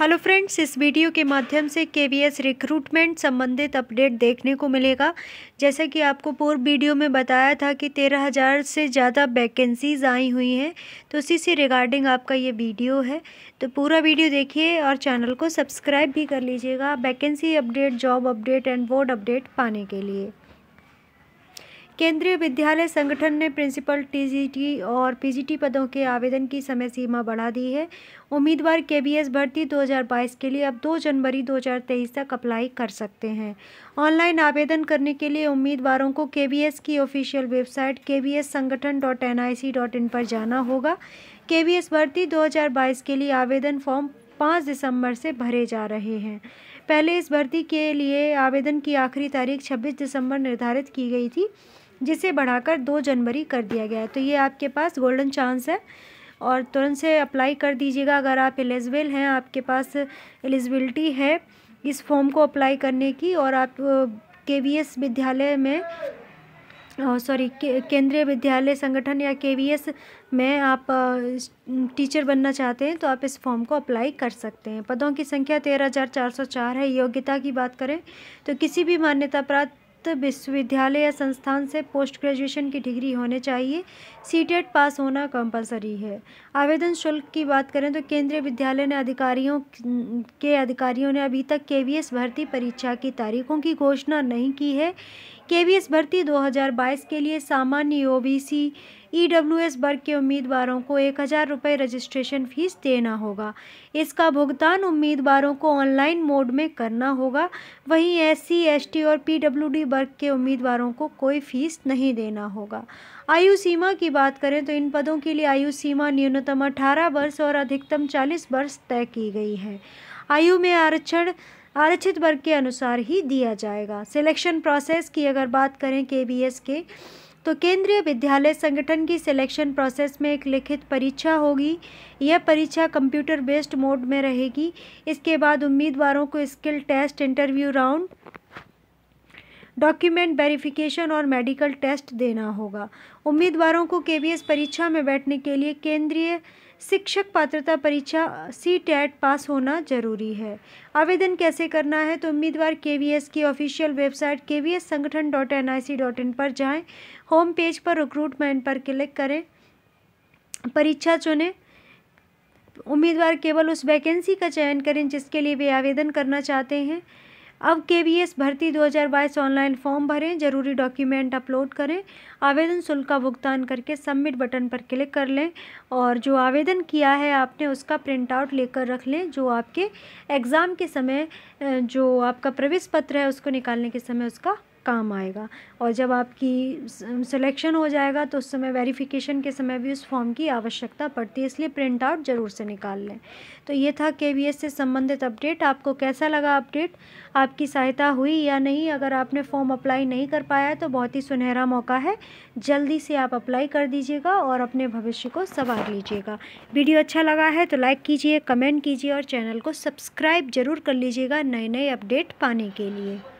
hello friends इस video के माध्यम से के रिक्रूटमेंट संबंधित अपडेट देखने को मिलेगा जैसा कि आपको पूर्व वीडियो में बताया था कि तेरह हज़ार से ज़्यादा वैकेंसीज आई हुई हैं तो उसी से रिगार्डिंग आपका ये वीडियो है तो पूरा वीडियो देखिए और चैनल को सब्सक्राइब भी कर लीजिएगा vacancy update job update and board update पाने के लिए केंद्रीय विद्यालय संगठन ने प्रिंसिपल टीजीटी और पीजीटी पदों के आवेदन की समय सीमा बढ़ा दी है उम्मीदवार केबीएस भर्ती 2022 के लिए अब 2 जनवरी 2023 तक अप्लाई कर सकते हैं ऑनलाइन आवेदन करने के लिए उम्मीदवारों को केबीएस की ऑफिशियल वेबसाइट के संगठन dot N I C dot in पर जाना होगा के भर्ती दो के लिए आवेदन फॉर्म पाँच दिसंबर से भरे जा रहे हैं पहले इस भर्ती के लिए आवेदन की आखिरी तारीख 26 दिसंबर निर्धारित की गई थी जिसे बढ़ाकर दो जनवरी कर दिया गया है तो ये आपके पास गोल्डन चांस है और तुरंत से अप्लाई कर दीजिएगा अगर आप एलिजिबल हैं आपके पास एलिजिबिलिटी है इस फॉर्म को अप्लाई करने की और आप के uh, विद्यालय में सॉरी uh, के, केंद्रीय विद्यालय संगठन या के में आप टीचर uh, बनना चाहते हैं तो आप इस फॉर्म को अप्लाई कर सकते हैं पदों की संख्या तेरह हज़ार चार सौ चार है योग्यता की बात करें तो किसी भी मान्यता प्राप्त विश्वविद्यालय या संस्थान से पोस्ट ग्रेजुएशन की डिग्री होने चाहिए सीटेट पास होना कंपलसरी है आवेदन शुल्क की बात करें तो केंद्रीय विद्यालय ने अधिकारियों के अधिकारियों ने अभी तक के भर्ती परीक्षा की तारीखों की घोषणा नहीं की है के भर्ती दो के लिए सामान्य ओ ईडब्ल्यूएस वर्ग के उम्मीदवारों को एक हज़ार रुपये रजिस्ट्रेशन फ़ीस देना होगा इसका भुगतान उम्मीदवारों को ऑनलाइन मोड में करना होगा वहीं एस सी और पीडब्ल्यूडी वर्ग के उम्मीदवारों को कोई फ़ीस नहीं देना होगा आयु सीमा की बात करें तो इन पदों के लिए आयु सीमा न्यूनतम अठारह वर्ष और अधिकतम चालीस वर्ष तय की गई है आयु में आरक्षण आरक्षित वर्ग के अनुसार ही दिया जाएगा सिलेक्शन प्रोसेस की अगर बात करें के बी एस के तो केंद्रीय विद्यालय संगठन की सिलेक्शन प्रोसेस में एक लिखित परीक्षा होगी यह परीक्षा कंप्यूटर बेस्ड मोड में रहेगी इसके बाद उम्मीदवारों को skill test interview round document verification और मेडिकल टेस्ट देना होगा उम्मीदवारों को के परीक्षा में बैठने के लिए केंद्रीय शिक्षक पात्रता परीक्षा सी टैट पास होना जरूरी है आवेदन कैसे करना है तो उम्मीदवार के की official website K V S संगठन dot N I C dot in पर जाएँ होम पेज पर रिक्रूटमेंट पर क्लिक करें परीक्षा चुनें उम्मीदवार केवल उस वैकेंसी का चयन करें जिसके लिए वे आवेदन करना चाहते हैं अब के वी एस भर्ती 2022 ऑनलाइन फॉर्म भरें जरूरी डॉक्यूमेंट अपलोड करें आवेदन शुल्क का भुगतान करके सबमिट बटन पर क्लिक कर लें और जो आवेदन किया है आपने उसका प्रिंट आउट लेकर रख लें जो आपके एग्ज़ाम के समय जो आपका प्रवेश पत्र है उसको निकालने के समय उसका काम आएगा और जब आपकी सिलेक्शन हो जाएगा तो उस समय वेरिफिकेशन के समय भी उस फॉर्म की आवश्यकता पड़ती है इसलिए प्रिंट आउट ज़रूर से निकाल लें तो ये था के से संबंधित अपडेट आपको कैसा लगा अपडेट आपकी सहायता हुई या नहीं अगर आपने फॉर्म अप्लाई नहीं कर पाया है तो बहुत ही सुनहरा मौका है जल्दी से आप अप्लाई कर दीजिएगा और अपने भविष्य को संवार लीजिएगा वीडियो अच्छा लगा है तो लाइक कीजिए कमेंट कीजिए और चैनल को सब्सक्राइब जरूर कर लीजिएगा नए नए अपडेट पाने के लिए